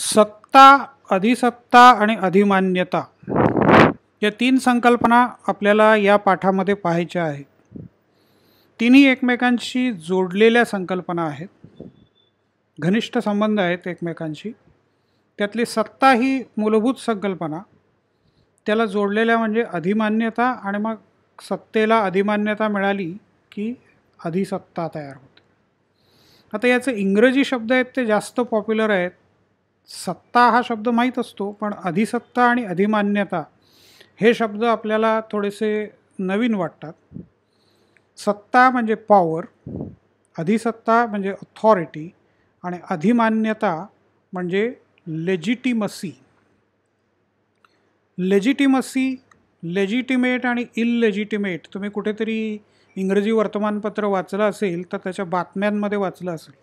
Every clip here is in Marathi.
सत्ता अधिसत्ता आणि अधिमान्यता या तीन संकल्पना आपल्याला या पाठामध्ये पाहायच्या आहेत तिन्ही एकमेकांशी जोडलेल्या संकल्पना आहेत घनिष्ठ संबंध आहेत एकमेकांशी त्यातली सत्ता ही मूलभूत संकल्पना त्याला जोडलेल्या म्हणजे अधिमान्यता आणि मग सत्तेला अधिमान्यता मिळाली की अधिसत्ता तयार होते आता याचे इंग्रजी शब्द आहेत ते जास्त पॉप्युलर आहेत सत्ता हा शब्द माहीत असतो पण अधिसत्ता आणि अधिमान्यता हे शब्द आपल्याला थोडेसे नवीन वाटतात सत्ता म्हणजे पॉवर अधिसत्ता म्हणजे अथॉरिटी आणि अधिमान्यता म्हणजे लेजिटिमसी लेजिटिमसी लेजिटिमेट आणि इललेजिटिमेट तुम्ही कुठेतरी इंग्रजी वर्तमानपत्र वाचलं असेल तर त्याच्या बातम्यांमध्ये वाचलं असेल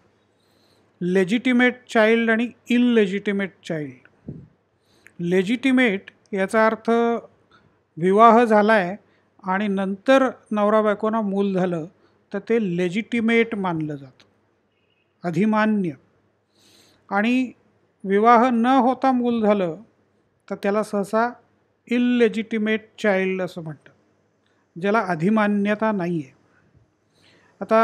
लेजिटिमेट चाइल्ड आणि लेजिटिमेट चाइल्ड लेजिटिमेट याचा अर्थ विवाह झाला आहे आणि नंतर नवरा बायकोना मूल झालं तर ते लेजिटिमेट मानलं जातं अधिमान्य आणि विवाह न होता मूल झालं तर त्याला सहसा लेजिटिमेट चाइल्ड असं म्हणतात ज्याला अधिमान्यता नाही आहे आता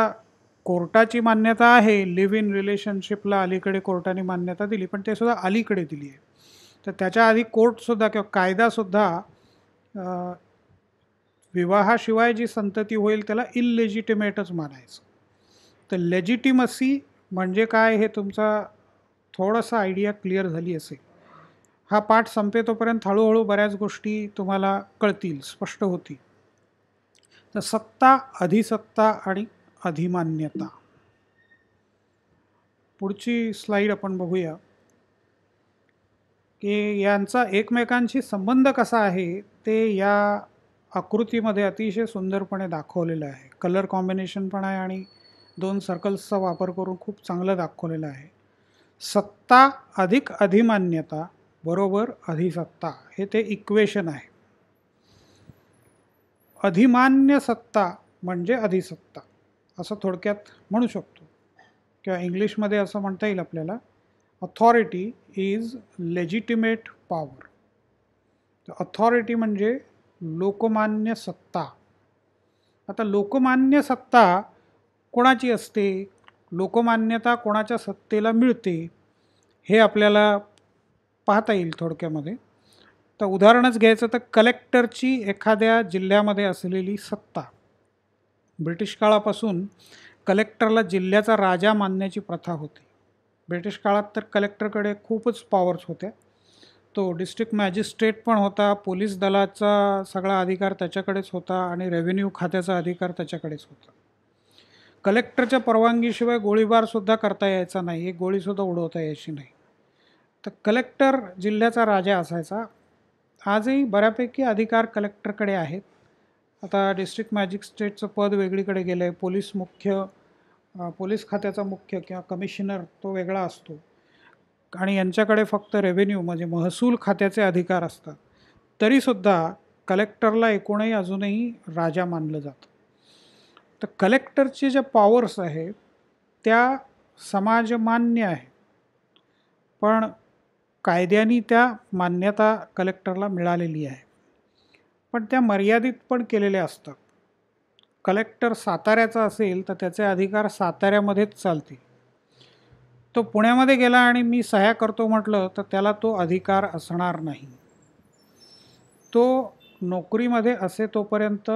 कोर्टाची मान्यता आहे लिव्ह इन रिलेशनशिपला अलीकडे कोर्टाने मान्यता दिली पण ते सुद्धा अलीकडे दिली आहे तर त्याच्या आधी कोर्टसुद्धा किंवा कायदासुद्धा विवाहाशिवाय जी संतती होईल त्याला इललेजिटिमेटच मानायचं तर लेजिटिमसी म्हणजे काय हे तुमचा थोडासा आयडिया क्लिअर झाली असेल हा पाठ संपेतोपर्यंत हळूहळू बऱ्याच गोष्टी तुम्हाला कळतील स्पष्ट होतील तर सत्ता अधिसत्ता आणि अधिमान्यता पुढची स्लाईड आपण बघूया की यांचा एकमेकांशी संबंध कसा आहे ते या आकृतीमध्ये अतिशय सुंदरपणे दाखवलेलं आहे कलर कॉम्बिनेशन पण आहे आणि दोन सर्कल्सचा वापर करून खूप चांगलं दाखवलेलं आहे सत्ता अधिक अधिमान्यता बरोबर अधिसत्ता हे ते इक्वेशन आहे अधिमान्य सत्ता म्हणजे अधिसत्ता असं थोडक्यात म्हणू शकतो किंवा इंग्लिशमध्ये असं म्हणता येईल आपल्याला अथॉरिटी इज लेजिटिमेट पॉवर तर अथॉरिटी म्हणजे लोकमान्य सत्ता आता लोकमान्य सत्ता कोणाची असते लोकमान्यता कोणाच्या सत्तेला मिळते हे आपल्याला पाहता येईल थोडक्यामध्ये तर उदाहरणच घ्यायचं तर कलेक्टरची एखाद्या जिल्ह्यामध्ये असलेली सत्ता ब्रिटिश काळापासून कलेक्टरला जिल्ह्याचा राजा मानण्याची प्रथा होती ब्रिटिश काळात तर कलेक्टरकडे खूपच पॉवर्स होत्या तो डिस्ट्रिक्ट मॅजिस्ट्रेट पण होता पोलीस दलाचा सगळा अधिकार त्याच्याकडेच होता आणि रेव्हेन्यू खात्याचा अधिकार त्याच्याकडेच होता कलेक्टरच्या परवानगीशिवाय गोळीबारसुद्धा करता यायचा नाही एक गोळीसुद्धा उडवता यायची नाही तर कलेक्टर जिल्ह्याचा राजा असायचा आजही बऱ्यापैकी अधिकार कलेक्टरकडे आहेत आता डिस्ट्रिक्ट मॅजिस्ट्रेटचं पद वेगळीकडे गेलं आहे पोलीस मुख्य पोलीस खात्याचा मुख्य किंवा कमिशनर तो वेगळा असतो आणि यांच्याकडे फक्त रेव्हेन्यू म्हणजे महसूल खात्याचे अधिकार असतात तरीसुद्धा कलेक्टरला एकूणही अजूनही राजा मानलं जातं तर कलेक्टरचे ज्या पॉवर्स आहेत त्या समाजमान्य आहेत पण कायद्याने त्या मान्यता कलेक्टरला मिळालेली आहे पण त्या मर्यादित पण केलेल्या असतात कलेक्टर साताऱ्याचा असेल तर त्याचे अधिकार साताऱ्यामध्येच चालतील तो पुण्यामध्ये गेला आणि मी सह्या करतो म्हटलं तर त्याला तो अधिकार असणार नाही तो नोकरीमध्ये असे तोपर्यंत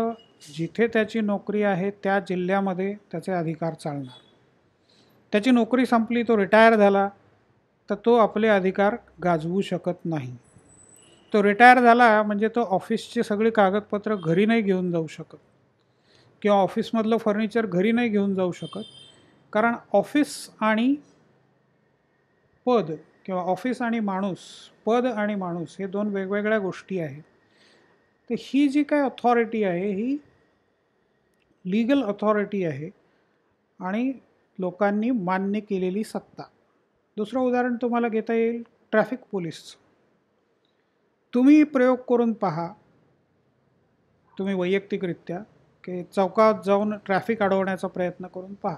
जिथे त्याची नोकरी आहे त्या जिल्ह्यामध्ये त्याचे अधिकार चालणार त्याची नोकरी संपली तो रिटायर झाला तर तो आपले अधिकार गाजवू शकत नाही तो रिटायर झाला म्हणजे तो ऑफिसची सगळी कागदपत्र घरी नाही घेऊन जाऊ शकत किंवा ऑफिसमधलं फर्निचर घरी नाही घेऊन जाऊ शकत कारण ऑफिस आणि पद किंवा ऑफिस आणि माणूस पद आणि माणूस हे दोन वेगवेगळ्या गोष्टी आहेत तर ही जी काय अथॉरिटी आहे ही लीगल अथॉरिटी आहे आणि लोकांनी मान्य केलेली सत्ता दुसरं उदाहरण तुम्हाला घेता येईल ट्रॅफिक पोलीसचं तुम्ही प्रयोग करून पहा तुम्ही वैयक्तिकरित्या की चौकात जाऊन ट्रॅफिक अडवण्याचा प्रयत्न करून पहा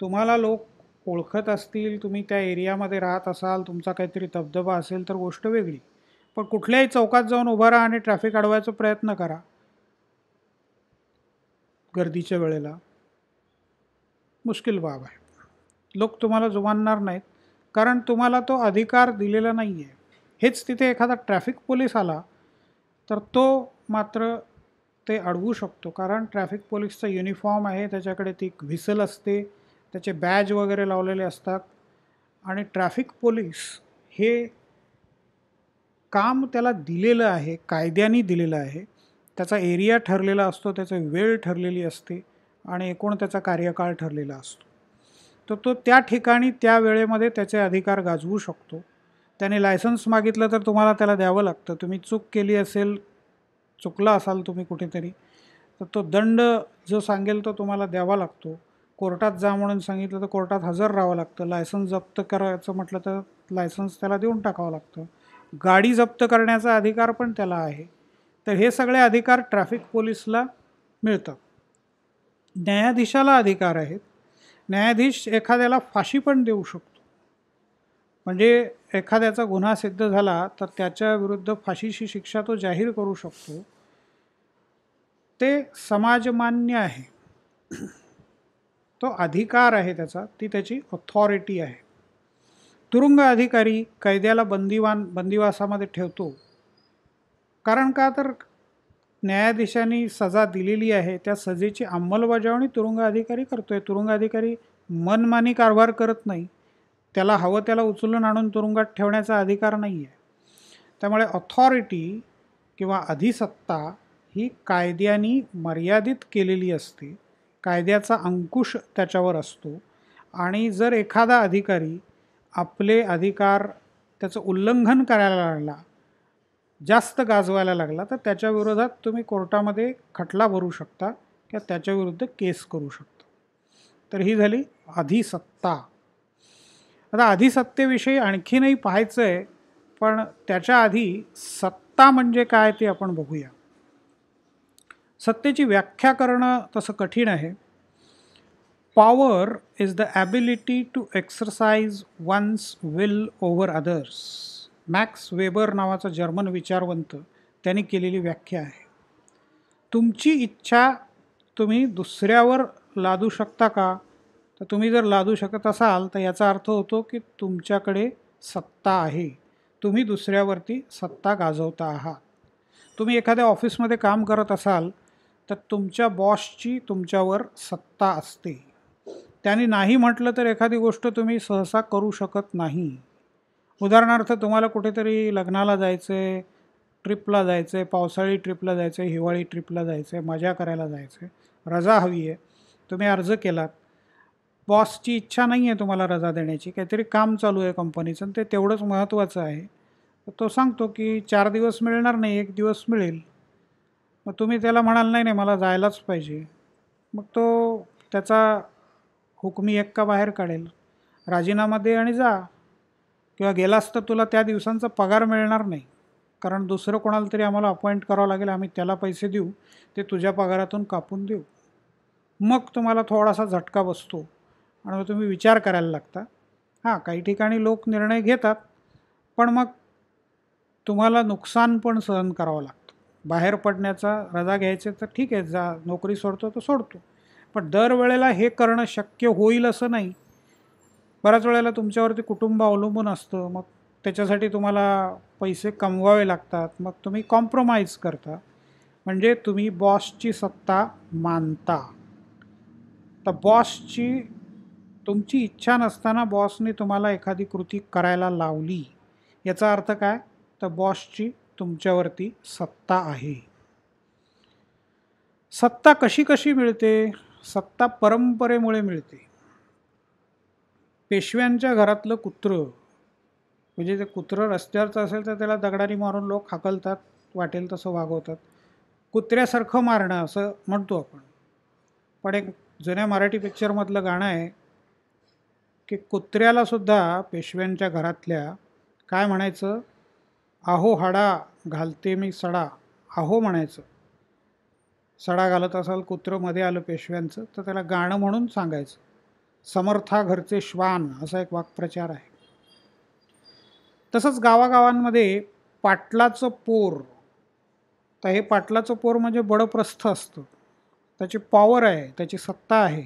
तुम्हाला लोक ओळखत असतील तुम्ही त्या एरियामध्ये राहत असाल तुमचा काहीतरी धबधबा असेल तर गोष्ट वेगळी पण कुठल्याही चौकात जाऊन उभा राहा आणि ट्रॅफिक अडवायचा प्रयत्न करा गर्दीच्या वेळेला मुश्किल बाब आहे लोक तुम्हाला जुमानणार नाहीत कारण तुम्हाला तो अधिकार दिलेला नाही आहे हेच तिथे एखादा ट्रॅफिक पोलीस आला तर तो मात्र ते अडवू शकतो कारण ट्रॅफिक पोलीसचा युनिफॉर्म आहे त्याच्याकडे ती व्हिसल असते त्याचे बॅज वगैरे लावलेले असतात आणि ट्रॅफिक पोलीस हे काम त्याला दिलेलं आहे कायद्याने दिलेलं आहे त्याचा एरिया ठरलेला असतो त्याचा वेळ ठरलेली असते आणि एकूण त्याचा कार्यकाळ ठरलेला असतो तर तो त्या ठिकाणी त्या वेळेमध्ये त्याचे अधिकार गाजवू शकतो त्याने लायसन्स मागितलं तर तुम्हाला त्याला द्यावं लागतं तुम्ही चूक केली असेल चुकला असाल तुम्ही कुठेतरी तर तो दंड जो सांगेल तो तुम्हाला द्यावा लागतो कोर्टात जा म्हणून सांगितलं तर कोर्टात हजर राहावं लागतं लायसन्स जप्त करायचं म्हटलं तर लायसन्स त्याला देऊन टाकावं लागतं गाडी जप्त करण्याचा अधिकार पण त्याला आहे तर हे सगळे अधिकार ट्रॅफिक पोलीसला मिळतात न्यायाधीशाला अधिकार आहेत न्यायाधीश एखाद्याला फाशी पण देऊ शकतो म्हणजे एखाद्याचा गुन्हा सिद्ध झाला तर त्याच्याविरुद्ध फाशीची शिक्षा तो जाहीर करू शकतो ते समाजमान्य आहे तो अधिकार आहे त्याचा ती त्याची ऑथॉरिटी आहे तुरुंग अधिकारी कैद्याला बंदीवान बंदिवासामध्ये ठेवतो कारण का तर न्यायाधीशांनी सजा दिलेली आहे त्या सजेची अंमलबजावणी तुरुंग अधिकारी करतो आहे तुरुंग अधिकारी मनमानी कारभार करत नाही त्याला हवं त्याला उचलून आणून तुरुंगात ठेवण्याचा अधिकार नाही आहे त्यामुळे ऑथॉरिटी किंवा अधिसत्ता ही कायद्याने मर्यादित केलेली असते कायद्याचा अंकुश त्याच्यावर असतो आणि जर एखादा अधिकारी आपले अधिकार त्याचं उल्लंघन करायला लागला जास्त गाजवायला लागला तर त्याच्याविरोधात तुम्ही कोर्टामध्ये खटला भरू शकता किंवा त्याच्याविरुद्ध केस करू शकता तर ही झाली अधिसत्ता आता अधिसत्तेविषयी आणखीनही पाहायचं आहे पण त्याच्या आधी सत्ता म्हणजे काय ते आपण बघूया सत्तेची व्याख्या करणं तसं कठीण आहे power is the ability to exercise one's will over others Max Weber नावाचा जर्मन विचारवंत त्यांनी केलेली व्याख्या आहे तुमची इच्छा तुम्ही दुसऱ्यावर लादू शकता का तर तुम्ही जर लादू शकत असाल तर याचा अर्थ होतो की तुमच्याकडे सत्ता आहे तुम्ही दुसऱ्यावरती सत्ता गाजवता आहात तुम्ही एखाद्या ऑफिसमध्ये काम करत असाल तर तुमच्या बॉसची तुमच्यावर सत्ता असते त्यांनी नाही म्हटलं तर एखादी गोष्ट तुम्ही सहसा करू शकत नाही उदाहरणार्थ तुम्हाला कुठेतरी लग्नाला जायचं आहे ट्रिपला जायचं आहे पावसाळी ट्रिपला जायचं आहे हिवाळी ट्रिपला जायचं आहे मजा करायला जायचं आहे रजा हवी आहे तुम्ही अर्ज केलात बॉसची इच्छा नाही आहे तुम्हाला रजा देण्याची काहीतरी काम चालू आहे कंपनीचं आणि ते तेवढंच महत्त्वाचं आहे तर तो सांगतो की चार दिवस मिळणार नाही एक दिवस मिळेल मग तुम्ही त्याला म्हणाल नाही नाही मला जायलाच पाहिजे मग तो त्याचा हुकमी एक्का बाहेर काढेल राजीनामा दे आणि जा किंवा गेलास तर तुला त्या दिवसांचा पगार मिळणार नाही कारण दुसरं कोणाला तरी आम्हाला अपॉइंट करावं लागेल आम्ही त्याला पैसे देऊ ते तुझ्या पगारातून कापून देऊ मग तुम्हाला थोडासा झटका बसतो आणि तुम्ही विचार करायला लागता हां काही ठिकाणी लोक निर्णय घेतात पण मग तुम्हाला नुकसान पण सहन करावं लागतं बाहेर पडण्याचा रजा घ्यायचे तर ठीक आहे जा नोकरी सोडतो तर सोडतो पण दरवेळेला हे करणं शक्य होईल असं नाही बऱ्याच वेळेला तुमच्यावरती कुटुंब अवलंबून असतं मग त्याच्यासाठी तुम्हाला पैसे कमवावे लागतात मग तुम्ही कॉम्प्रोमाइज करता म्हणजे तुम्ही बॉसची सत्ता मानता तर बॉसची तुमची इच्छा नसताना बॉसने तुम्हाला एखादी कृती करायला लावली याचा अर्थ काय तर बॉसची तुमच्यावरती सत्ता आहे सत्ता कशी कशी मिळते सत्ता परंपरेमुळे मिळते पेशव्यांच्या घरातलं कुत्रं म्हणजे ते कुत्रं रस्त्यावरचं असेल तर त्याला दगडाने मारून लोक हाकलतात वाटेल तसं वागवतात कुत्र्यासारखं मारणं असं म्हणतो आपण पण एक जुन्या मराठी पिक्चरमधलं गाणं आहे की कुत्र्याला सुद्धा पेशव्यांच्या घरातल्या काय म्हणायचं आहो हाडा घालते मी सडा आहो म्हणायचं सडा घालत असाल कुत्रं मध्ये आलं पेशव्यांचं तर त्याला गाणं म्हणून सांगायचं समर्था घरचे श्वान असा एक वाक्प्रचार आहे तसंच गावागावांमध्ये पाटलाचं पोर तर हे पाटलाचं पोर म्हणजे बडप्रस्थ असतं त्याची पॉवर आहे त्याची सत्ता आहे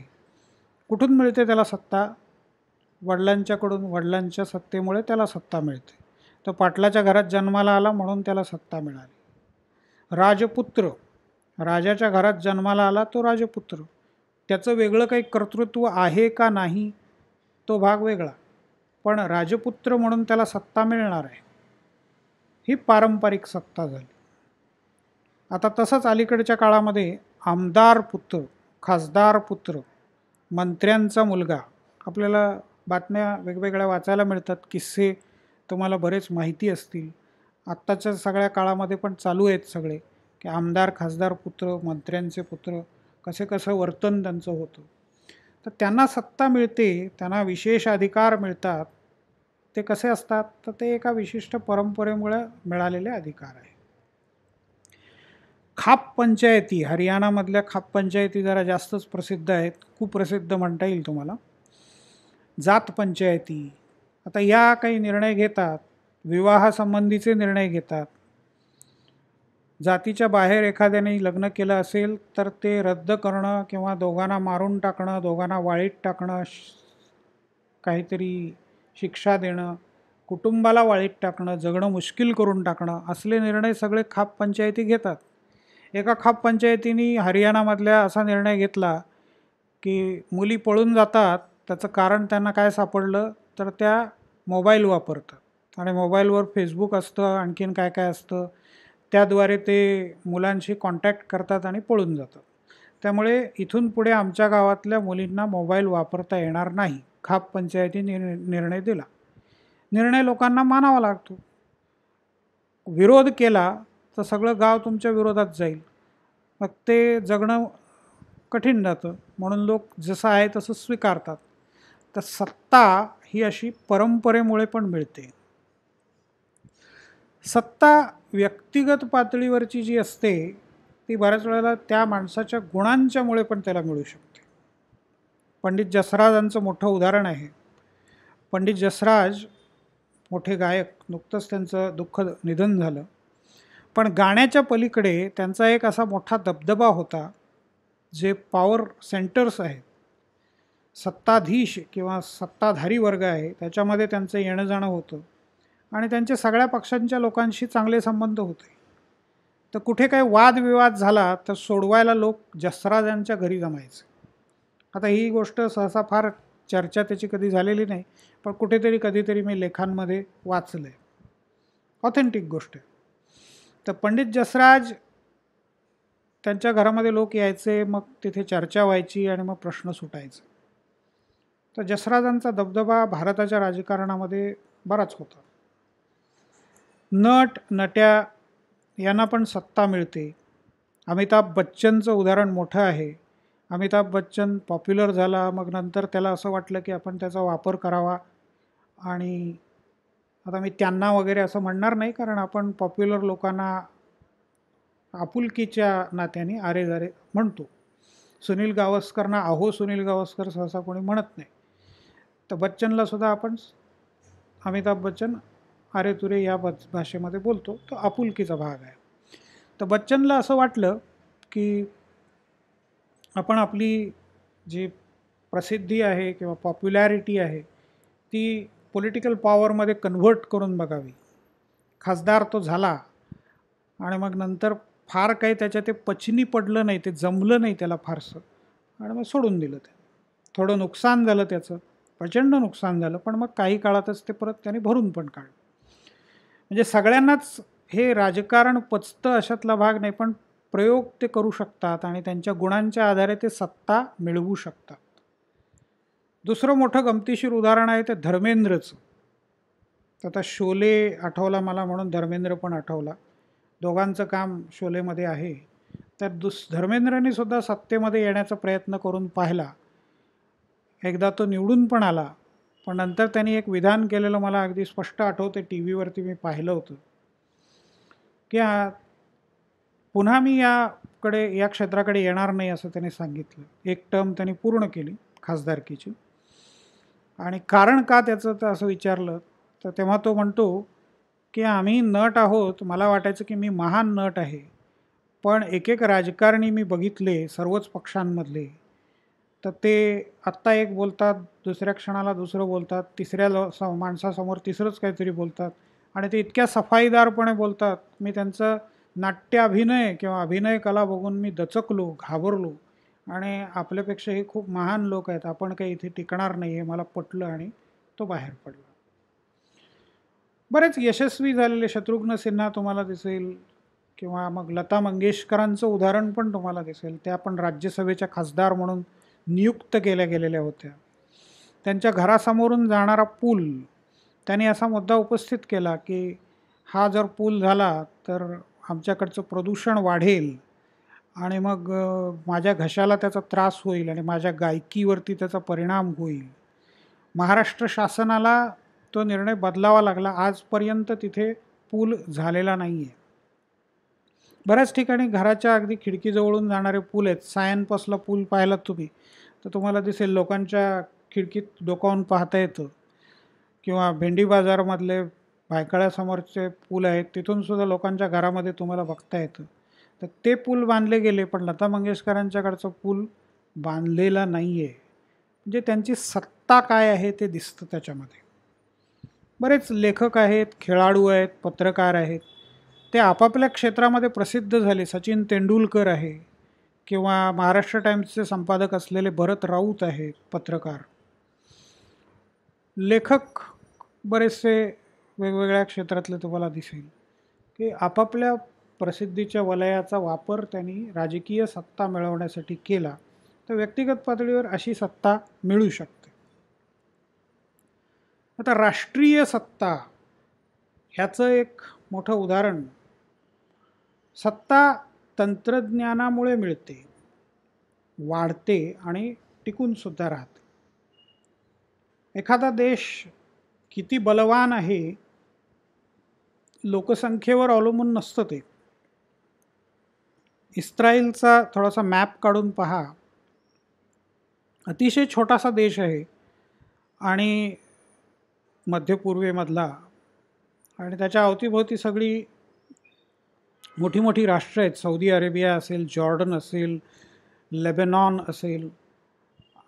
कुठून मिळते त्याला सत्ता वडिलांच्याकडून वडिलांच्या सत्तेमुळे त्याला सत्ता मिळते तो पाटलाच्या घरात जन्माला आला म्हणून त्याला सत्ता मिळाली राजपुत्र राजाच्या घरात जन्माला आला तो राजपुत्र त्याचं वेगळं काही कर्तृत्व आहे का नाही तो भाग वेगळा पण राजपुत्र म्हणून त्याला सत्ता मिळणार आहे ही पारंपरिक सत्ता झाली आता तसंच अलीकडच्या काळामध्ये आमदार पुत्र खासदार पुत्र मंत्र्यांचा मुलगा आपल्याला बातम्या वेगवेगळ्या वाचायला मिळतात किस्से तुम्हाला बरेच माहिती असतील आत्ताच्या सगळ्या काळामध्ये पण चालू आहेत सगळे की आमदार खासदार पुत्र मंत्र्यांचे पुत्र कसे कसं वर्तन त्यांचं होतं तर त्यांना सत्ता मिळते त्यांना विशेष अधिकार मिळतात ते कसे असतात तर ते एका विशिष्ट परंपरेमुळे मिळालेले अधिकार आहे खाप पंचायती हरियाणामधल्या खाप पंचायती जरा जास्तच प्रसिद्ध आहेत खूप प्रसिद्ध म्हणता येईल तुम्हाला जात पंचायती आता या काही निर्णय घेतात विवाहासंबंधीचे निर्णय घेतात जातीच्या बाहेर एखाद्याने लग्न केलं असेल तर ते रद्द करणं किंवा दोघांना मारून टाकणं दोघांना वाळीत टाकणं काहीतरी शिक्षा देणं कुटुंबाला वाळीत टाकणं जगणं मुश्किल करून टाकणं असले निर्णय सगळे खाप पंचायती घेतात एका खाप पंचायतीने हरियाणामधल्या असा निर्णय घेतला की मुली पळून जातात त्याचं कारण त्यांना काय सापडलं तर त्या मोबाईल वापरतात आणि मोबाईलवर फेसबुक असतं आणखीन काय काय असतं त्याद्वारे ते मुलांशी कॉन्टॅक्ट करतात आणि पळून जातात त्यामुळे इथून पुढे आमच्या गावातल्या मुलींना मोबाईल वापरता येणार नाही खाप पंचायतीने निर्णय दिला निर्णय लोकांना मानावा लागतो विरोध केला तर सगळं गाव तुमच्या विरोधात जाईल मग ते जगणं कठीण जातं म्हणून लोक जसं आहे तसं स्वीकारतात तर सत्ता ही अशी परंपरेमुळे पण मिळते सत्ता व्यक्तिगत पातळीवरची जी असते ती बऱ्याच वेळेला त्या माणसाच्या गुणांच्यामुळे पण त्याला मिळू शकते पंडित जसराजांचं मोठं उदाहरण आहे पंडित जसराज मोठे गायक नुकतंच त्यांचं दुःख निधन झालं पण गाण्याच्या पलीकडे त्यांचा एक असा मोठा दबदबा होता जे पॉवर सेंटर्स आहेत सत्ताधीश किंवा सत्ताधारी वर्ग आहे त्याच्यामध्ये त्यांचं येणं जाणं होतं आणि त्यांचे सगळ्या पक्षांच्या लोकांशी चांगले संबंध होते तर कुठे काही वादविवाद झाला तर सोडवायला लोक जसराजांच्या घरी जमायचे आता ही गोष्ट सहसा फार चर्चा त्याची कधी झालेली नाही पण कुठेतरी कधीतरी मी लेखांमध्ये वाचलं आहे ऑथेंटिक गोष्ट आहे तर पंडित जसराज त्यांच्या घरामध्ये लोक यायचे मग तिथे चर्चा व्हायची आणि मग प्रश्न सुटायचे तर जसराजांचा दबदबा भारताच्या राजकारणामध्ये बराच होता नट नट्या यांना पण सत्ता मिळते अमिताभ बच्चनचं उदाहरण मोठं आहे अमिताभ बच्चन पॉप्युलर झाला मग नंतर त्याला असं वाटलं की आपण त्याचा वापर करावा आणि आता मी त्यांना वगैरे असं म्हणणार नाही कारण आपण पॉप्युलर लोकांना आपुलकीच्या नात्याने आरे गारे म्हणतो सुनील गावस्करना आहो सुनील गावस्कर सहसा कोणी म्हणत नाही तर बच्चनला सुद्धा आपण अमिताभ बच्चन अरे तुरे या भाषेमध्ये बोलतो तो आपुलकीचा भाग आहे तर बच्चनला असं वाटलं की आपण आपली जी प्रसिद्धी आहे किंवा पॉप्युलॅरिटी आहे ती पॉलिटिकल पॉवरमध्ये कन्व्हर्ट करून बघावी खासदार तो झाला आणि मग नंतर फार काही त्याच्या ते पचनी पडलं नाही ते जमलं नाही त्याला फारसं आणि मग सोडून दिलं ते थोडं नुकसान झालं त्याचं प्रचंड नुकसान झालं पण मग काही काळातच ते परत त्याने भरून पण काढलं म्हणजे सगळ्यांनाच हे राजकारण पचतं अशातला भाग नाही पण प्रयोग ते करू शकतात आणि त्यांच्या गुणांच्या आधारे ते सत्ता मिळवू शकतात दुसरं मोठं गमतीशीर उदाहरण आहे ते धर्मेंद्रचं तर आता शोले आठवला मला म्हणून धर्मेंद्र पण आठवला दोघांचं काम शोलेमध्ये आहे तर दुस धर्मेंद्रनी सुद्धा सत्तेमध्ये येण्याचा प्रयत्न करून पाहिला एकदा तो निवडून पण आला पण नंतर त्यांनी एक विधान केलेलं मला अगदी स्पष्ट आठवते टी व्हीवरती मी पाहिलं होतं की पुन्हा मी याकडे या क्षेत्राकडे येणार नाही असं त्यांनी सांगितलं एक टर्म त्यांनी पूर्ण केली खासदारकीची आणि कारण का त्याचं तर असं विचारलं तर तेव्हा तो म्हणतो की आम्ही नट आहोत मला वाटायचं की मी महान नट आहे पण एक एक राजकारणी मी बघितले सर्वच पक्षांमधले तर ते आत्ता एक बोलतात दुसऱ्या क्षणाला दुसरं बोलतात तिसऱ्या स माणसासमोर तिसरंच काहीतरी बोलतात आणि ते इतक्या सफाईदारपणे बोलतात मी त्यांचं नाट्य अभिनय किंवा अभिनय कला बघून मी दचकलो घाबरलो आणि आपल्यापेक्षा हे खूप महान लोक आहेत आपण काही इथे टिकणार नाही हे मला पटलं आणि तो बाहेर पडला बरेच यशस्वी झालेले शत्रुघ्न सिन्हा तुम्हाला दिसेल किंवा मग लता मंगेशकरांचं उदाहरण पण तुम्हाला दिसेल त्या पण राज्यसभेच्या खासदार म्हणून नियुक्त केल्या गेलेल्या होत्या त्यांच्या घरासमोरून जाणारा पूल त्यांनी असा मुद्दा उपस्थित केला की हा जर पूल झाला तर आमच्याकडचं प्रदूषण वाढेल आणि मग माझ्या घशाला त्याचा त्रास होईल आणि माझ्या गायकीवरती त्याचा परिणाम होईल महाराष्ट्र शासनाला तो निर्णय बदलावा लागला आजपर्यंत तिथे पूल झालेला नाही आहे बऱ्याच ठिकाणी घराच्या अगदी खिडकीजवळून जाणारे पूल आहेत सायनपासला पूल पाहिलात तुम्ही तर तुम्हाला दिसेल लोकांच्या खिडकीत डोकावून पाहता येतं किंवा भेंडी बाजारमधले भायखळ्यासमोरचे पूल आहेत तिथूनसुद्धा लोकांच्या घरामध्ये तुम्हाला बघता येतं तर ते पूल बांधले गेले पण लता मंगेशकरांच्याकडचं पूल बांधलेला नाही आहे म्हणजे त्यांची सत्ता काय आहे ते दिसतं त्याच्यामध्ये बरेच लेखक आहेत खेळाडू आहेत पत्रकार आहेत ते आपापल्या क्षेत्रामध्ये प्रसिद्ध झाले सचिन तेंडुलकर आहे किंवा महाराष्ट्र टाईम्सचे संपादक असलेले भरत राऊत आहे पत्रकार लेखक बरेचसे वेगवेगळ्या क्षेत्रातले तुम्हाला दिसेल की आपापल्या प्रसिद्धीच्या वलयाचा वापर त्यांनी राजकीय सत्ता मिळवण्यासाठी केला तर व्यक्तिगत पातळीवर अशी सत्ता मिळू शकते आता राष्ट्रीय सत्ता ह्याचं एक मोठं उदाहरण सत्ता तंत्रज्ञानामुळे मिळते वाढते आणि टिकून सुद्धा राहते एखादा देश किती बलवान आहे लोकसंख्येवर अवलंबून नसतं ते इस्रायलचा थोडासा मॅप काढून पहा अतिशय छोटासा देश आहे आणि मध्य पूर्वेमधला आणि त्याच्या अवतीभोवती सगळी मोठी मोठी राष्ट्र आहेत सौदी अरेबिया असेल जॉर्डन असेल लेबेनॉन असेल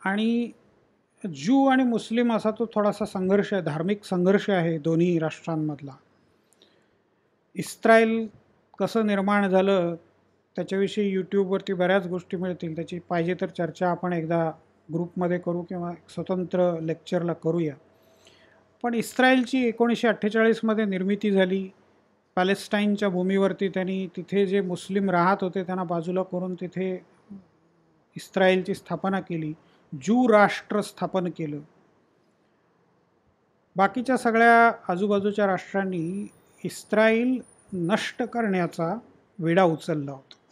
आणि ज्यू आणि मुस्लिम असा तो थोडासा संघर्ष आहे धार्मिक संघर्ष आहे दोन्ही राष्ट्रांमधला इस्रायल कसं निर्माण झालं त्याच्याविषयी यूट्यूबवरती बऱ्याच गोष्टी मिळतील त्याची पाहिजे तर चर्चा आपण एकदा ग्रुपमध्ये करू किंवा स्वतंत्र लेक्चरला करूया पण इस्रायलची एकोणीसशे अठ्ठेचाळीसमध्ये निर्मिती झाली पॅलेस्टाईनच्या भूमीवरती त्यांनी तिथे जे मुस्लिम राहत होते त्यांना बाजूला करून तिथे इस्रायलची स्थापना केली जू राष्ट्र स्थापन केलं बाकीच्या सगळ्या आजूबाजूच्या राष्ट्रांनी इस्रायल नष्ट करण्याचा वेढा उचलला होता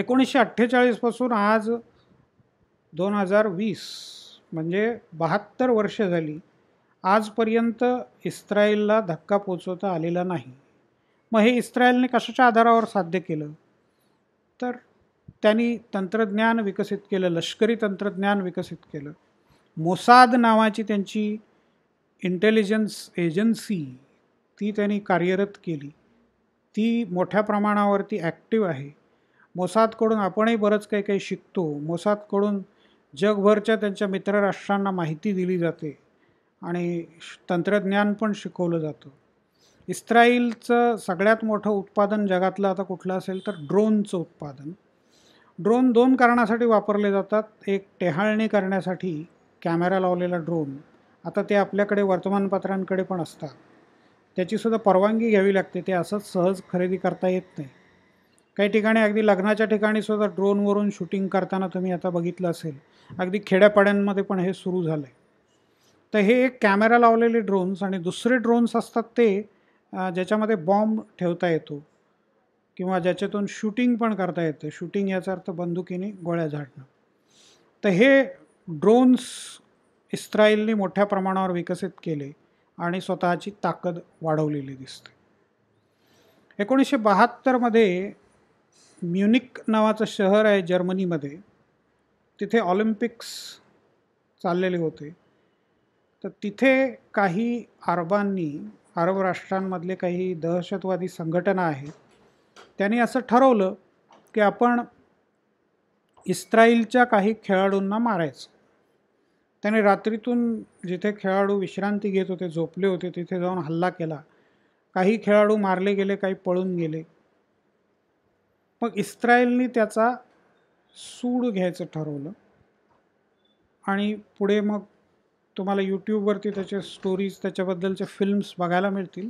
एकोणीसशे अठ्ठेचाळीसपासून आज दोन हजार वीस म्हणजे बहात्तर वर्ष झाली आजपर्यंत इस्रायलला धक्का पोचवता आलेला नाही मग हे इस्रायलने कशाच्या आधारावर साध्य केलं तर त्यांनी तंत्रज्ञान विकसित केलं लष्करी तंत्रज्ञान विकसित केलं मोसाद नावाची त्यांची इंटेलिजन्स एजन्सी ती त्यांनी कार्यरत केली ती मोठ्या प्रमाणावरती ॲक्टिव्ह आहे मोसादकडून आपणही बरंच काही काही शिकतो मोसादकडून जगभरच्या त्यांच्या मित्रराष्ट्रांना माहिती दिली जाते आणि तंत्रज्ञान पण शिकवलं जातं इस्रायलचं सगळ्यात मोठं उत्पादन जगातलं आता कुठलं असेल तर ड्रोनचं उत्पादन ड्रोन दोन कारणासाठी वापरले जातात एक टेहाळणी करण्यासाठी कॅमेरा लावलेला ड्रोन आता ते आपल्याकडे वर्तमानपत्रांकडे पण असतात त्याचीसुद्धा परवानगी घ्यावी लागते ते असंच सहज खरेदी करता येत नाही काही ठिकाणी अगदी लग्नाच्या ठिकाणीसुद्धा ड्रोनवरून शूटिंग करताना तुम्ही आता बघितलं असेल अगदी खेड्यापाड्यांमध्ये पण हे सुरू झालं आहे तर हे एक कॅमेरा लावलेले ड्रोन्स आणि दुसरे ड्रोन्स असतात ते ज्याच्यामध्ये बॉम्ब ठेवता येतो किंवा ज्याच्यातून शूटिंग पण करता येतं शूटिंग याचा अर्थ बंदुकीने गोळ्या झाडणं तर हे ड्रोन्स इस्रायलने मोठ्या प्रमाणावर विकसित केले आणि स्वतःची ताकद वाढवलेली दिसते एकोणीसशे बहात्तरमध्ये म्युनिक नावाचं शहर आहे जर्मनीमध्ये तिथे ऑलिम्पिक्स चाललेले होते तर तिथे काही अरबांनी अरब राष्ट्रांमधले काही दहशतवादी संघटना आहेत त्यांनी असं ठरवलं की आपण इस्राईलच्या काही खेळाडूंना मारायचं त्याने रात्रीतून जिथे खेळाडू विश्रांती घेत होते झोपले होते तिथे जाऊन हल्ला केला काही खेळाडू मारले गेले काही पळून गेले मग इस्रायलनी त्याचा सूड घ्यायचं ठरवलं आणि पुढे मग तुम्हाला यूट्यूबवरती त्याचे स्टोरीज त्याच्याबद्दलचे फिल्म्स बघायला मिळतील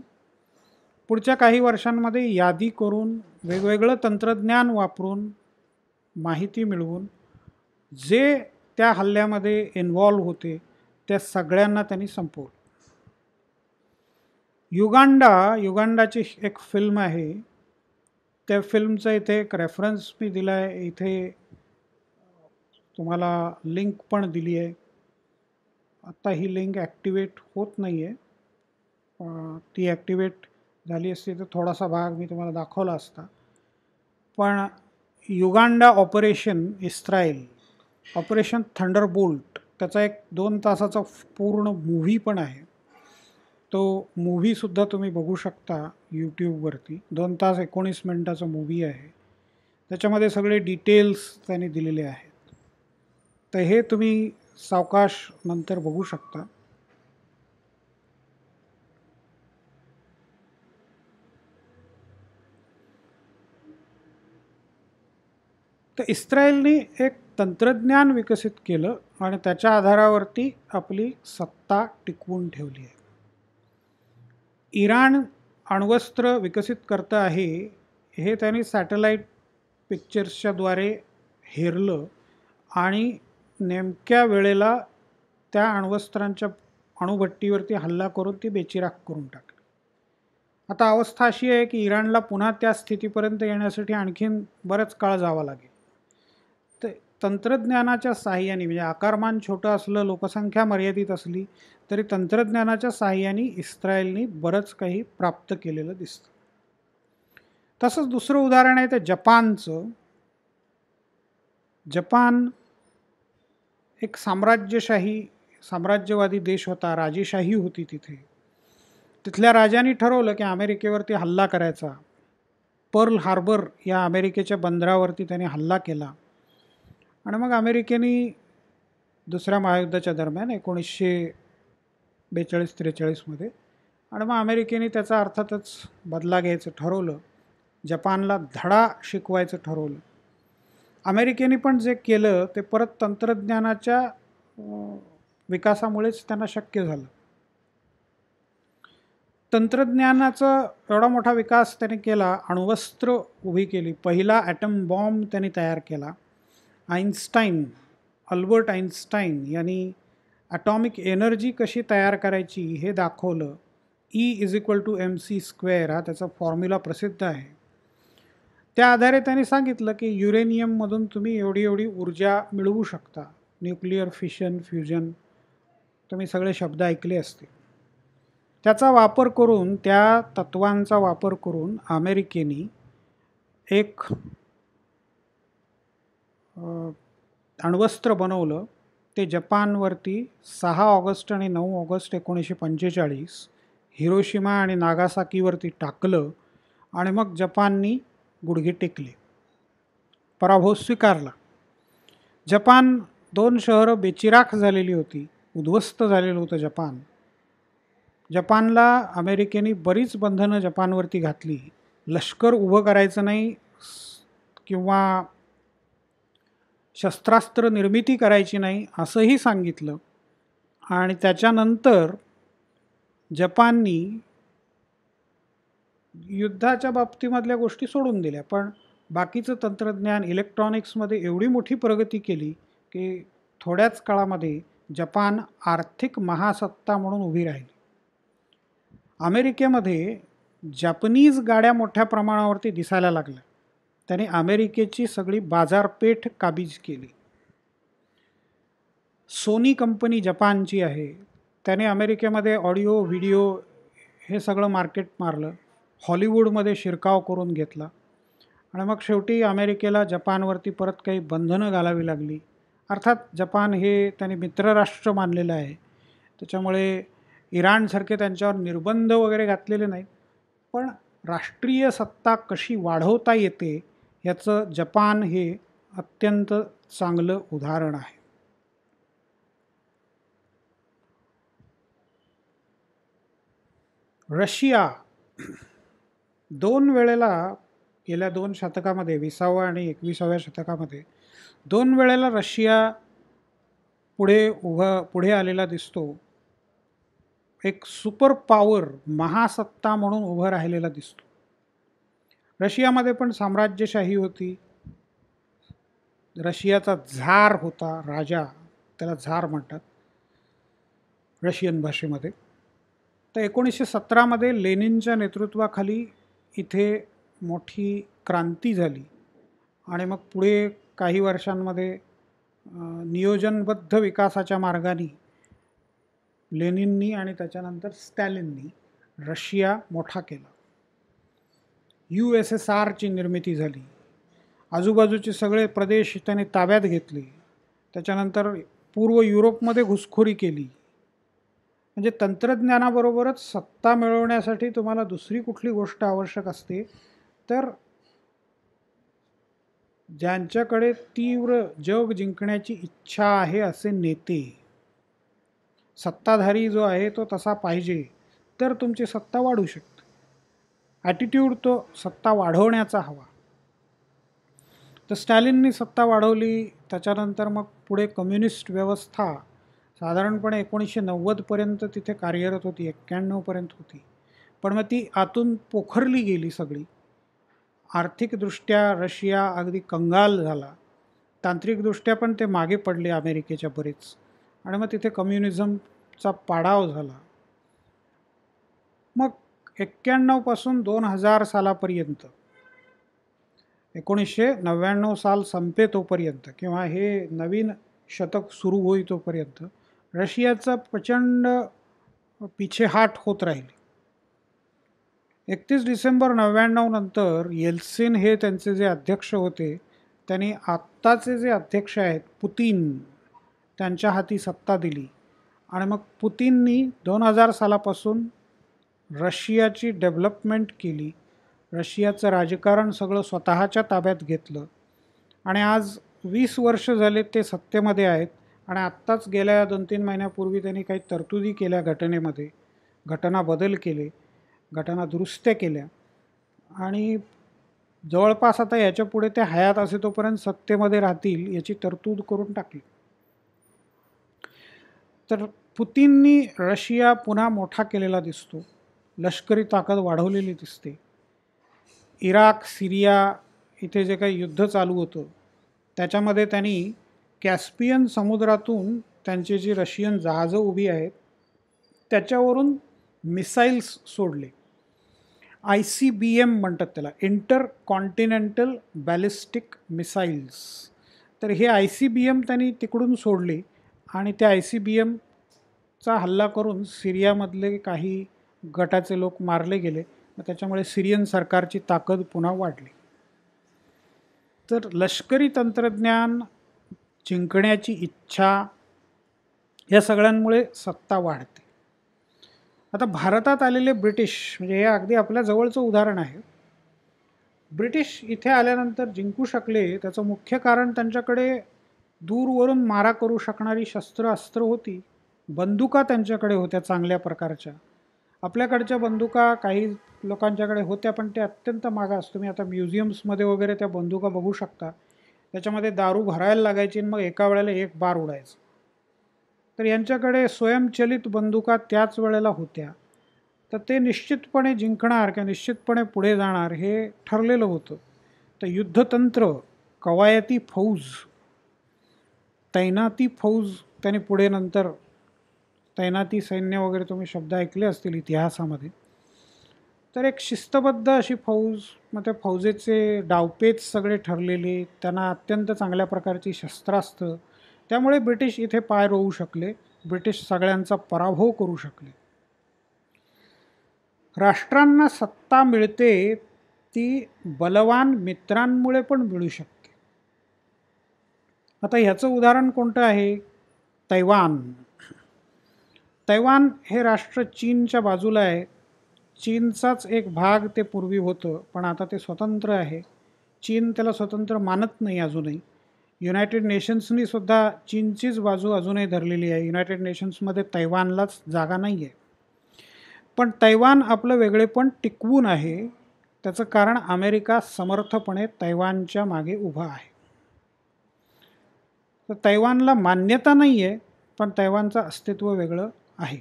पुढच्या काही वर्षांमध्ये यादी करून वेगवेगळं तंत्रज्ञान वापरून माहिती मिळवून जे त्या हल्ल्यामध्ये इन्वॉल्व्ह होते त्या सगळ्यांना त्यांनी संपवलं युगांडा युगांडाची एक फिल्म आहे त्या फिल्मचा इथे एक रेफरन्स मी दिला आहे इथे तुम्हाला लिंक पण दिली आहे आत्ता ही लिंक ॲक्टिवेट होत नाही आहे ती ॲक्टिवेट झाली असती तर थोडासा भाग मी तुम्हाला दाखवला असता पण Uganda operation Israel operation thunderbolt त्याचा एक दोन तासाचा पूर्ण मूव्ही पण आहे तो मूव्हीसुद्धा तुम्ही बघू शकता यूट्यूबवरती दोन तास एकोणीस मिनटाचा मूव्ही आहे त्याच्यामध्ये सगळे डिटेल्स त्यांनी दिलेले आहेत तर हे तुम्ही सावकाश नंतर बघू शकता तर इस्रायलने एक तंत्रज्ञान विकसित केलं आणि त्याच्या आधारावरती आपली सत्ता टिकवून ठेवली आहे इराण अण्वस्त्र विकसित करतं आहे हे त्यांनी सॅटेलाईट पिक्चर्सच्याद्वारे हेरलं आणि नेमक्या वेळेला त्या अण्वस्त्रांच्या अणुभट्टीवरती हल्ला करून ती बेचिराख करून टाकली आता अवस्था अशी आहे की इराणला पुन्हा त्या स्थितीपर्यंत येण्यासाठी आणखीन बराच काळ जावा लागेल तर तंत्रज्ञानाच्या साहाय्याने म्हणजे आकारमान छोटं असलं लोकसंख्या मर्यादित असली तरी तंत्रज्ञानाच्या साहाय्याने इस्रायलनी बरंच काही प्राप्त केलेलं दिसतं तसंच दुसरं उदाहरण आहे ते जपानचं जपान एक साम्राज्यशाही साम्राज्यवादी देश होता राजेशाही होती तिथे तिथल्या राजांनी ठरवलं की अमेरिकेवरती हल्ला करायचा पर्ल हार्बर या अमेरिकेच्या बंदरावरती त्याने हल्ला केला आणि मग अमेरिकेने दुसऱ्या महायुद्धाच्या दरम्यान एकोणीसशे बेचाळीस त्रेचाळीसमध्ये आणि मग अमेरिकेने त्याचा अर्थातच बदला घ्यायचं ठरवलं जपानला धडा शिकवायचं ठरवलं अमेरिकेने पण जे केलं ते परत तंत्रज्ञानाच्या विकासामुळेच त्यांना शक्य झालं तंत्रज्ञानाचा एवढा मोठा विकास त्यांनी केला अणुवस्त्र उभी केली पहिला ॲटम बॉम्ब त्यांनी तयार केला आईन्स्टाईन अल्बर्ट आईन्स्टाईन यांनी ॲटॉमिक एनर्जी कशी तयार करायची हे दाखवलं E is equal to M C square हा त्याचा फॉर्म्युला प्रसिद्ध आहे त्या आधारे त्यांनी सांगितलं की युरेनियममधून तुम्ही एवढी एवढी ऊर्जा मिळवू शकता न्यूक्लिअर फिशन फ्युजन तुम्ही सगळे शब्द ऐकले असते त्याचा वापर करून त्या तत्वांचा वापर करून अमेरिकेने एक अण्वस्त्र बनवलं ते जपानवरती सहा ऑगस्ट आणि नऊ ऑगस्ट एकोणीसशे पंचेचाळीस हिरोशिमा आणि नागासाकीवरती टाकलं आणि मग जपाननी गुडघे टेकले पराभव स्वीकारला जपान दोन शहरं बेचिराख झालेली होती उद्ध्वस्त झालेलं होतं जपान जपानला अमेरिकेने बरीच बंधनं जपानवरती घातली लष्कर उभं करायचं नाही किंवा शस्त्रास्त्र निर्मिती करायची नाही असंही सांगितलं आणि त्याच्यानंतर जपाननी युद्धाच्या बाबतीमधल्या गोष्टी सोडून दिल्या पण बाकीचं तंत्रज्ञान इलेक्ट्रॉनिक्समध्ये एवढी मोठी प्रगती केली की थोड्याच काळामध्ये जपान आर्थिक महासत्ता म्हणून उभी राहिली अमेरिकेमध्ये जपनीज गाड्या मोठ्या प्रमाणावरती दिसायला लागल्या त्याने अमेरिकेची सगळी बाजारपेठ काबीज केली सोनी कंपनी जपानची आहे त्याने अमेरिकेमध्ये ऑडिओ व्हिडिओ हे सगळं मार्केट मारलं हॉलिवूडमध्ये शिरकाव करून घेतला आणि मग शेवटी अमेरिकेला जपानवरती परत काही बंधनं घालावी लागली अर्थात जपान हे त्यांनी मित्रराष्ट्र मानलेलं आहे त्याच्यामुळे इराणसारखे त्यांच्यावर निर्बंध वगैरे घातलेले नाहीत पण राष्ट्रीय सत्ता कशी वाढवता येते याचं जपान हे अत्यंत चांगलं उदाहरण आहे रशिया दोन वेळेला गेल्या दोन शतकामध्ये विसाव्या आणि एकविसाव्या शतकामध्ये दोन वेळेला रशिया पुढे उभा पुढे आलेला दिसतो एक सुपर पॉवर महासत्ता म्हणून उभं राहिलेला दिसतो रशियामध्ये पण साम्राज्यशाही होती रशियाचा झार होता राजा त्याला झार म्हणतात रशियन भाषेमध्ये तर एकोणीसशे सतरामध्ये लेनिनच्या नेतृत्वाखाली इथे मोठी क्रांती झाली आणि मग पुढे काही वर्षांमध्ये नियोजनबद्ध विकासाच्या मार्गाने लेनिननी आणि त्याच्यानंतर स्टॅलिननी रशिया मोठा केला यू एस एस आरची निर्मिती झाली आजूबाजूचे सगळे प्रदेश त्याने ताब्यात घेतले त्याच्यानंतर पूर्व युरोपमध्ये घुसखोरी केली म्हणजे तंत्रज्ञानाबरोबरच सत्ता मिळवण्यासाठी तुम्हाला दुसरी कुठली गोष्ट आवश्यक असते तर ज्यांच्याकडे तीव्र जग जिंकण्याची इच्छा आहे असे नेते सत्ताधारी जो आहे तो तसा पाहिजे तर तुमची सत्ता वाढू शकते ॲटिट्यूड तो सत्ता वाढवण्याचा हवा तर स्टॅलिननी सत्ता वाढवली त्याच्यानंतर मग पुढे कम्युनिस्ट व्यवस्था साधारणपणे एकोणीसशे नव्वदपर्यंत तिथे कार्यरत होती एक्क्याण्णवपर्यंत होती पण मग ती आतून पोखरली गेली सगळी आर्थिकदृष्ट्या रशिया अगदी कंगाल झाला तांत्रिकदृष्ट्या पण ते मागे पडले अमेरिकेच्या बरेच आणि मग तिथे कम्युनिझमचा पाडाव झाला मग एक्क्याण्णवपासून दोन हजार सालापर्यंत एकोणीसशे नव्याण्णव साल संपे तोपर्यंत किंवा हे नवीन शतक सुरू होई तोपर्यंत रशियाचा प्रचंड पिछेहाट होत राहील एकतीस डिसेंबर नव्याण्णव नंतर येल्सिन हे त्यांचे जे अध्यक्ष होते त्यांनी आत्ताचे जे अध्यक्ष आहेत पुतीन त्यांच्या हाती सत्ता दिली आणि मग पुतीननी दोन हजार सालापासून रशियाची डेव्हलपमेंट केली रशियाचं राजकारण सगळं स्वतःच्या ताब्यात घेतलं आणि आज वीस वर्ष झाले ते सत्तेमध्ये आहेत आणि आत्ताच गेल्या दोन तीन महिन्यापूर्वी त्यांनी काही तरतुदी केल्या घटनेमध्ये घटना बदल केले घटना दुरुस्त्या केल्या आणि जवळपास आता याच्या पुढे ते हयात असे तोपर्यंत सत्तेमध्ये राहतील याची तरतूद करून टाकली तर पुतीननी रशिया पुन्हा मोठा केलेला दिसतो लष्करी ताकद वाढवलेली दिसते इराक सिरिया इथे जे काही युद्ध चालू होतं त्याच्यामध्ये त्यांनी कॅस्पियन समुद्रातून त्यांचे जी रशियन जहाजं उभी आहेत त्याच्यावरून मिसाईल्स सोडले आय सी बी एम म्हणतात त्याला इंटर कॉन्टिनेंटल बॅलिस्टिक मिसाईल्स तर हे आय सी बी एम त्यांनी तिकडून सोडले आणि त्या आय सी बी एमचा हल्ला करून सिरियामधले काही गटाचे लोक मारले गेले मग त्याच्यामुळे सिरियन सरकारची ताकद पुन्हा वाढली तर लष्करी तंत्रज्ञान जिंकण्याची इच्छा या सगळ्यांमुळे सत्ता वाढते आता भारतात आलेले ब्रिटिश म्हणजे हे अगदी आपल्या जवळचं उदाहरण आहे ब्रिटिश इथे आल्यानंतर जिंकू शकले त्याचं मुख्य कारण त्यांच्याकडे दूरवरून मारा करू शकणारी शस्त्र अस्त्र होती बंदुका त्यांच्याकडे होत्या चांगल्या प्रकारच्या आपल्याकडच्या बंदुका काही लोकांच्याकडे होत्या पण ते अत्यंत मागास तुम्ही आता म्युझियम्समध्ये वगैरे त्या बंदुका बघू शकता त्याच्यामध्ये दारू भरायला लागायची मग एका वेळेला एक बार उडायचं तर यांच्याकडे स्वयंचलित बंदुका त्याच वेळेला होत्या तर ते निश्चितपणे जिंकणार किंवा निश्चितपणे पुढे जाणार हे ठरलेलं होतं तर युद्धतंत्र कवायती फौज तैनाती फौज त्याने पुढे नंतर तैनाती सैन्य वगैरे तुम्ही शब्द ऐकले असतील इतिहासामध्ये तर एक शिस्तबद्ध अशी फौज मग त्या फौजेचे डावपेच सगळे ठरलेले त्यांना अत्यंत चांगल्या प्रकारची शस्त्रास्त्र त्यामुळे ब्रिटिश इथे पाय रोवू शकले ब्रिटिश सगळ्यांचा पराभव करू शकले राष्ट्रांना सत्ता मिळते ती बलवान मित्रांमुळे पण मिळू शकते आता ह्याचं उदाहरण कोणतं आहे तैवान तैवान हे राष्ट्र चीनच्या बाजूला आहे चीनचाच एक भाग ते पूर्वी होतं पण आता ते स्वतंत्र आहे चीन त्याला स्वतंत्र मानत नाही अजूनही युनायटेड नेशन्सनी सुद्धा चीनचीच बाजू अजूनही धरलेली आहे युनायटेड नेशन्समध्ये तैवानलाच जागा नाही आहे पण तैवान आपलं वेगळेपण टिकवून आहे त्याचं कारण अमेरिका समर्थपणे तैवानच्या मागे उभा आहे तर तैवानला मान्यता नाही आहे पण तैवानचं अस्तित्व वेगळं आहे